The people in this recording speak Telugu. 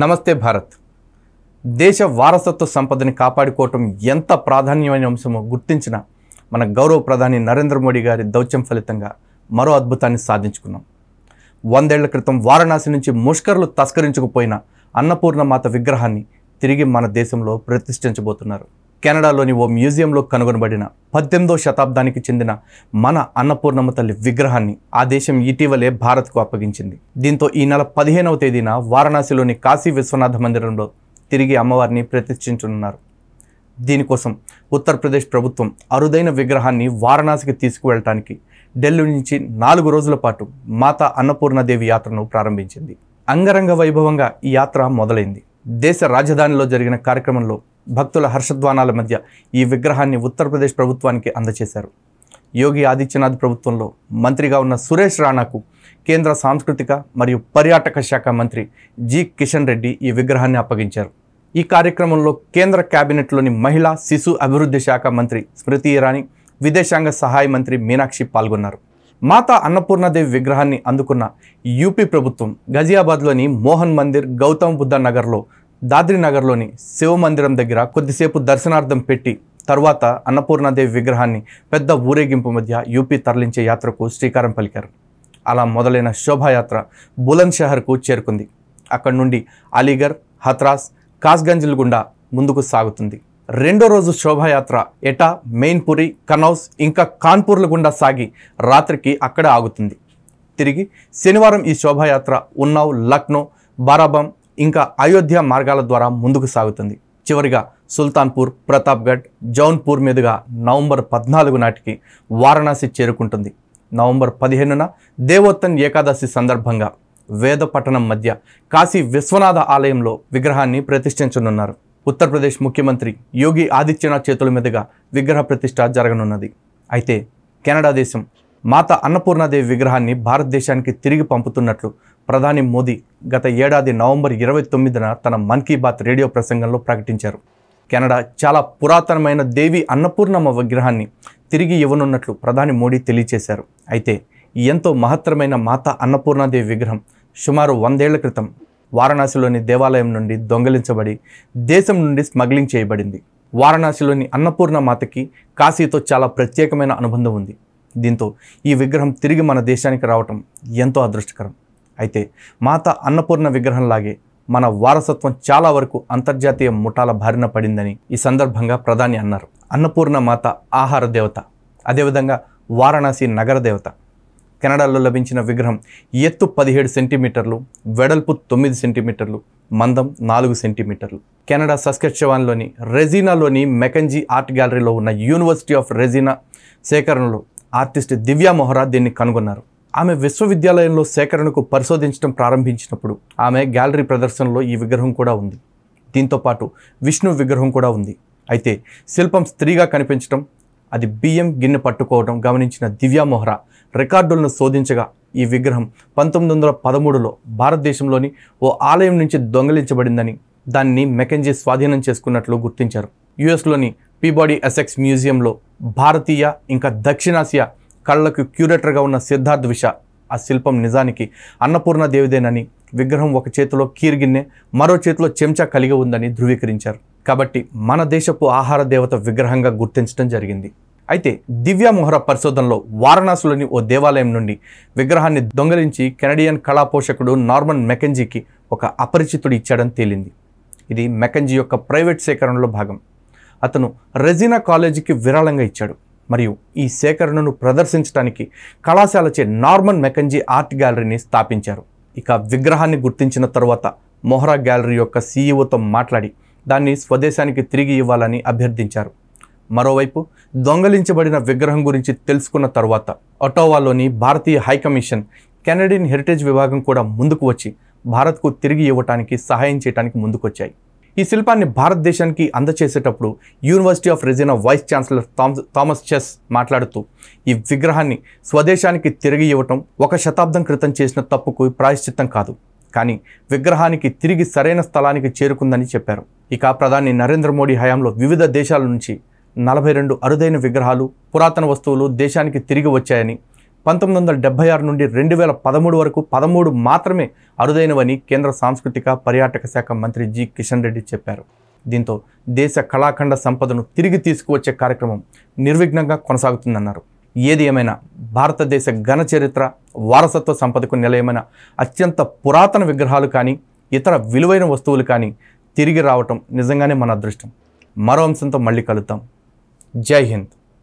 నమస్తే భారత్ దేశ వారసత్వ సంపదని కాపాడుకోవటం ఎంత ప్రాధాన్యమైన అంశమో గుర్తించిన మన గౌరవ ప్రధాని నరేంద్ర మోడీ గారి దౌత్యం ఫలితంగా మరో అద్భుతాన్ని సాధించుకున్నాం వందేళ్ల క్రితం వారణాసి నుంచి ముష్కరులు తస్కరించుకుపోయిన అన్నపూర్ణ మాత విగ్రహాన్ని తిరిగి మన దేశంలో ప్రతిష్ఠించబోతున్నారు కెనడాలోని ఓ మ్యూజియంలో కనుగొనబడిన పద్దెనిమిదో శతాబ్దానికి చెందిన మన అన్నపూర్ణమ్మ తల్లి విగ్రహాన్ని ఆ దేశం ఇటీవలే భారత్కు అప్పగించింది దీంతో ఈ నెల పదిహేనవ తేదీన వారణాసిలోని కాశీ విశ్వనాథ మందిరంలో తిరిగి అమ్మవారిని ప్రతిష్ఠించనున్నారు దీనికోసం ఉత్తరప్రదేశ్ ప్రభుత్వం అరుదైన విగ్రహాన్ని వారణాసికి తీసుకువెళ్ళటానికి ఢిల్లీ నుంచి నాలుగు రోజుల పాటు మాతా అన్నపూర్ణదేవి యాత్రను ప్రారంభించింది అంగరంగ వైభవంగా ఈ యాత్ర మొదలైంది దేశ రాజధానిలో జరిగిన కార్యక్రమంలో భక్తుల హర్షధ్వానాల మధ్య ఈ విగ్రహాన్ని ఉత్తరప్రదేశ్ ప్రభుత్వానికి అందజేశారు యోగి ఆదిత్యనాథ్ ప్రభుత్వంలో మంత్రిగా ఉన్న సురేష్ రాణాకు కేంద్ర సాంస్కృతిక మరియు పర్యాటక శాఖ మంత్రి జి కిషన్ రెడ్డి ఈ విగ్రహాన్ని అప్పగించారు ఈ కార్యక్రమంలో కేంద్ర కేబినెట్లోని మహిళా శిశు అభివృద్ధి శాఖ మంత్రి స్మృతి ఇరానీ విదేశాంగ సహాయ మంత్రి మీనాక్షి పాల్గొన్నారు మాతా అన్నపూర్ణదేవి విగ్రహాన్ని అందుకున్న యూపీ ప్రభుత్వం గజియాబాద్లోని మోహన్ మందిర్ గౌతమ్ బుద్ధ నగర్లో దాద్రినగర్లోని శివమందిరం దగ్గర కొద్దిసేపు దర్శనార్థం పెట్టి తర్వాత అన్నపూర్ణాదేవి విగ్రహాన్ని పెద్ద ఊరేగింపు మధ్య యూపీ తరలించే యాత్రకు శ్రీకారం పలికారు అలా మొదలైన శోభాయాత్ర బులంద్ షహర్కు చేరుకుంది అక్కడి నుండి అలీగర్ హత్రాస్ కాస్గంజ్ల గుండా ముందుకు సాగుతుంది రెండో రోజు శోభాయాత్ర ఎటా మెయిన్పురి కనౌస్ ఇంకా కాన్పూర్ల గుండా సాగి రాత్రికి అక్కడ ఆగుతుంది తిరిగి శనివారం ఈ శోభాయాత్ర ఉన్నావ్ లక్నో బారాబం ఇంకా అయోధ్య మార్గాల ద్వారా ముందుకు సాగుతుంది చివరిగా సుల్తాన్పూర్ ప్రతాప్గఢ్ జౌన్పూర్ మీదుగా నవంబర్ పద్నాలుగు నాటికి వారణాసి చేరుకుంటుంది నవంబర్ పదిహేనున దేవోత్తన్ ఏకాదశి సందర్భంగా వేద పట్టణం మధ్య కాశీ విశ్వనాథ ఆలయంలో విగ్రహాన్ని ప్రతిష్ఠించనున్నారు ఉత్తరప్రదేశ్ ముఖ్యమంత్రి యోగి ఆదిత్యనాథ్ చేతుల మీదుగా విగ్రహ ప్రతిష్ట జరగనున్నది అయితే కెనడా దేశం మాత అన్నపూర్ణాదేవి విగ్రహాన్ని భారతదేశానికి తిరిగి పంపుతున్నట్లు ప్రధాని మోదీ గత ఏడాది నవంబర్ ఇరవై తొమ్మిదిన తన మన్ కీ బాత్ రేడియో ప్రసంగంలో ప్రకటించారు కెనడా చాలా పురాతనమైన దేవి అన్నపూర్ణమ్మ విగ్రహాన్ని తిరిగి ఇవ్వనున్నట్లు ప్రధాని మోడీ తెలియజేశారు అయితే ఎంతో మహత్తరమైన మాత అన్నపూర్ణాదేవి విగ్రహం సుమారు వందేళ్ల క్రితం వారణాసిలోని దేవాలయం నుండి దొంగలించబడి దేశం నుండి స్మగ్లింగ్ చేయబడింది వారణాసిలోని అన్నపూర్ణ మాతకి కాశీతో చాలా ప్రత్యేకమైన అనుబంధం ఉంది దీంతో ఈ విగ్రహం తిరిగి మన దేశానికి రావటం ఎంతో అదృష్టకరం అయితే మాత అన్నపూర్ణ విగ్రహంలాగే మన వారసత్వం చాలా వరకు అంతర్జాతీయ ముఠాల బారిన పడిందని ఈ సందర్భంగా ప్రధాని అన్నారు అన్నపూర్ణ మాత ఆహార దేవత అదేవిధంగా వారణాసి నగర దేవత కెనడాలో లభించిన విగ్రహం ఎత్తు పదిహేడు సెంటీమీటర్లు వెడల్పు తొమ్మిది సెంటీమీటర్లు మందం నాలుగు సెంటీమీటర్లు కెనడా సస్కెచ్వాన్లోని రెజీనాలోని మెకంజీ ఆర్ట్ గ్యాలరీలో ఉన్న యూనివర్సిటీ ఆఫ్ రెజీనా సేకరణలో ఆర్టిస్ట్ దివ్యా మొహరా దీన్ని కనుగొన్నారు ఆమె విశ్వవిద్యాలయంలో సేకరణకు పరిశోధించడం ప్రారంభించినప్పుడు ఆమె గ్యాలరీ ప్రదర్శనలో ఈ విగ్రహం కూడా ఉంది దీంతో పాటు విష్ణు విగ్రహం కూడా ఉంది అయితే శిల్పం స్త్రీగా కనిపించడం అది బియ్యం గిన్నె పట్టుకోవడం గమనించిన దివ్యా మొహరా రికార్డులను శోధించగా ఈ విగ్రహం పంతొమ్మిది వందల పదమూడులో భారతదేశంలోని ఓ ఆలయం నుంచి దొంగిలించబడిందని దాన్ని మెకెంజీ స్వాధీనం చేసుకున్నట్లు గుర్తించారు యుఎస్లోని పీబాడీ ఎస్ఎక్స్ మ్యూజియంలో భారతీయ ఇంకా దక్షిణాసియా కళ్ళకు క్యూరేటర్గా ఉన్న సిద్ధార్థ్ విష ఆ శిల్పం నిజానికి అన్నపూర్ణ దేవిదేనని విగ్రహం ఒక చేతిలో కీర్గిన్నె మరో చేతిలో చెంచా కలిగి ఉందని ధృవీకరించారు కాబట్టి మన దేశపు ఆహార దేవత విగ్రహంగా గుర్తించడం జరిగింది అయితే దివ్య మొహర పరిశోధనలో వారణాసులోని ఓ దేవాలయం నుండి విగ్రహాన్ని దొంగలించి కెనడియన్ కళా పోషకుడు నార్మన్ మెకెంజీకి ఒక అపరిచితుడు ఇచ్చాడని తేలింది ఇది మెకెంజీ యొక్క ప్రైవేట్ సేకరణలో భాగం అతను రెజినా కాలేజీకి విరాళంగా ఇచ్చాడు మరియు ఈ సేకరణను ప్రదర్శించడానికి కళాశాలచే నార్మన్ మెకంజీ ఆర్ట్ గ్యాలరీని స్థాపించారు ఇక విగ్రహాన్ని గుర్తించిన తరువాత మొహరా గ్యాలరీ యొక్క సీఈఓతో మాట్లాడి దాన్ని స్వదేశానికి తిరిగి ఇవ్వాలని అభ్యర్థించారు మరోవైపు దొంగలించబడిన విగ్రహం గురించి తెలుసుకున్న తరువాత ఒటోవాలోని భారతీయ హైకమిషన్ కెనడియన్ హెరిటేజ్ విభాగం కూడా ముందుకు వచ్చి భారత్కు తిరిగి ఇవ్వటానికి సహాయం చేయడానికి ముందుకొచ్చాయి ఈ శిల్పాన్ని భారతదేశానికి అందచేసేటప్పుడు University of Regina vice chancellor Thomas Chase మాట్లాడుతూ ఈ విగ్రహాన్ని స్వదేశానికి తిరిగి ఇవ్వటం ఒక శతాబ్దం క్రితం చేసిన తప్పుకు ప్రాయశ్చిత్తం కాదు కానీ విగ్రహానికి తిరిగి సరైన స్థలానికి చేరుకుందని చెప్పారు ఇక ప్రధాని నరేంద్ర మోడీ హయాంలో వివిధ దేశాల నుంచి నలభై రెండు అరుదైన విగ్రహాలు పురాతన వస్తువులు దేశానికి తిరిగి వచ్చాయని పంతొమ్మిది వందల డెబ్బై ఆరు నుండి రెండు వేల పదమూడు వరకు పదమూడు మాత్రమే అరుదైనవని కేంద్ర సాంస్కృతిక పర్యాటక శాఖ మంత్రి జి కిషన్ రెడ్డి చెప్పారు దీంతో దేశ కళాఖండ సంపదను తిరిగి తీసుకువచ్చే కార్యక్రమం నిర్విఘ్నంగా కొనసాగుతుందన్నారు ఏది ఏమైనా భారతదేశ ఘన చరిత్ర వారసత్వ సంపదకు నిలయమైన అత్యంత పురాతన విగ్రహాలు కానీ ఇతర విలువైన వస్తువులు కానీ తిరిగి రావటం నిజంగానే మన అదృష్టం మరో అంశంతో మళ్ళీ కలుద్దాం జై హింద్